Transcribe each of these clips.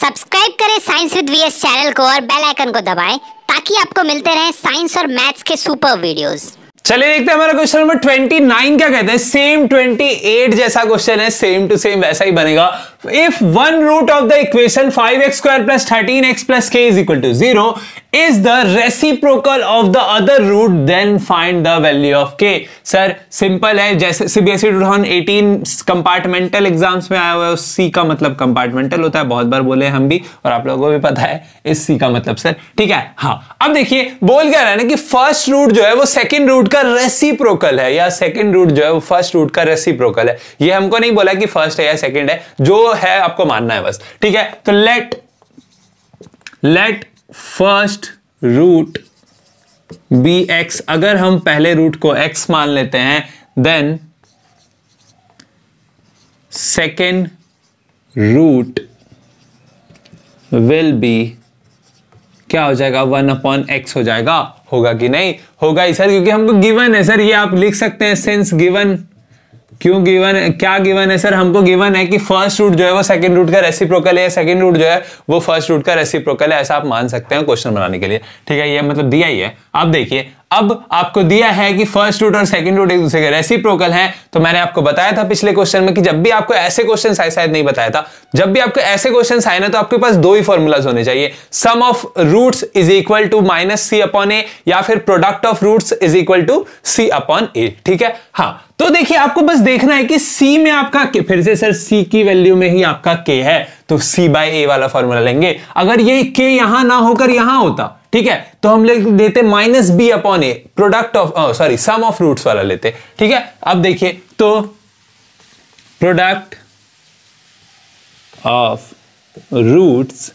subscribe करें science with VS channel को और बेल आइकन को दबाएं ताकि आपको मिलते रहें साइंस और मैथ्स के सुपर वीडियोस चलिए देखते हैं हमारा क्वेश्चन नंबर 29 क्या कहते हैं सेम 28 जैसा क्वेश्चन है सेम टू सेम वैसा ही बनेगा if one root of the equation 5x square plus 13x plus k is equal to 0 is the reciprocal of the other root then find the value of k sir simple है जैसे CBSE 2018 compartmental exams में आया हुआ है सी का मतलब compartmental होता है बहुत बार बोले हम भी और आप लोगों को भी पता है इस सी का मतलब सर ठीक है हाँ अब देखिए बोल क्या रहा है ना कि फर्स्ट रूट जो है वो सेकेंड रूट का रेसिप्रोकल है या सेकेंड रूट जो है वो फर्स्ट रूट का रेसिप्रोकल है ये हमको नहीं बोला कि फर्स्ट है या सेकंड है जो है आपको मानना है बस ठीक है तो let let first root be x अगर हम पहले रूट को एक्स मान लेते हैं then second root will be क्या हो जाएगा वन अपॉन एक्स हो जाएगा होगा कि नहीं होगा ही सर क्योंकि हमको गिवन है सर ये आप लिख सकते हैं सिंस गिवन क्यों गिवन क्या गिवन है सर हमको गिवन है कि फर्स्ट रूट जो है वो सेकंड रूट का रेसिप्रोकल है सेकंड रूट जो है वो फर्स्ट रूट का रेसिप्रोकल है ऐसा आप मान सकते हैं क्वेश्चन बनाने के लिए ठीक है ये मतलब दिया ही है आप देखिए अब आपको दिया है कि फर्स्ट रूट और सेकंड रूट एक दूसरे के रेसिप्रोकल हैं तो मैंने आपको बताया था पिछले क्वेश्चन में कि जब भी आपको ऐसे क्वेश्चन आए शायद नहीं बताया था जब भी आपको ऐसे क्वेश्चन आए ना तो आपके पास दो ही फॉर्मूलाज होने चाहिए sum of roots is equal to minus c upon a या फिर product of roots is equal to c upon a ठीक है हाँ तो देखिए आपको बस देखना है कि सी में आपका के, फिर से सर सी की वैल्यू में ही आपका के है तो सी बाय ए वाला फॉर्मूला लेंगे अगर ये के यहां ना होकर यहां होता ठीक है तो हम लोग देते minus b upon a product of sorry sum of roots वाला लेते ठीक है अब देखिए तो product of roots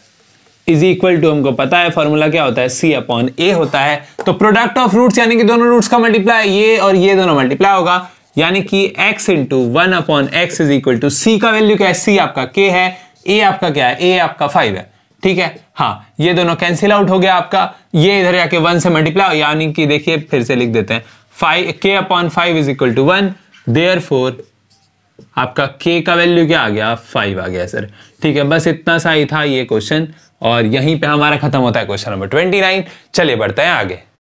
is equal to हमको पता है फॉर्मूला क्या होता है सी अपॉन ए होता है तो प्रोडक्ट ऑफ रूट्स यानी कि दोनों रूट्स का मल्टीप्लाई ये और ये दोनों मल्टीप्लाई होगा यानी कि x into one upon x is equal to c का वैल्यू क्या है सी आपका k है a आपका क्या है a आपका फाइव है ठीक है हाँ ये दोनों कैंसिल आउट हो गया आपका ये इधर जाके वन से मल्टीप्लाई यानी कि देखिए फिर से लिख देते हैं five k upon five is equal to one there four आपका के का वैल्यू क्या आ गया फाइव आ गया सर ठीक है बस इतना सा ही था ये क्वेश्चन और यहीं पे हमारा खत्म होता है क्वेश्चन नंबर ट्वेंटी नाइन चलिए बढ़ते हैं आगे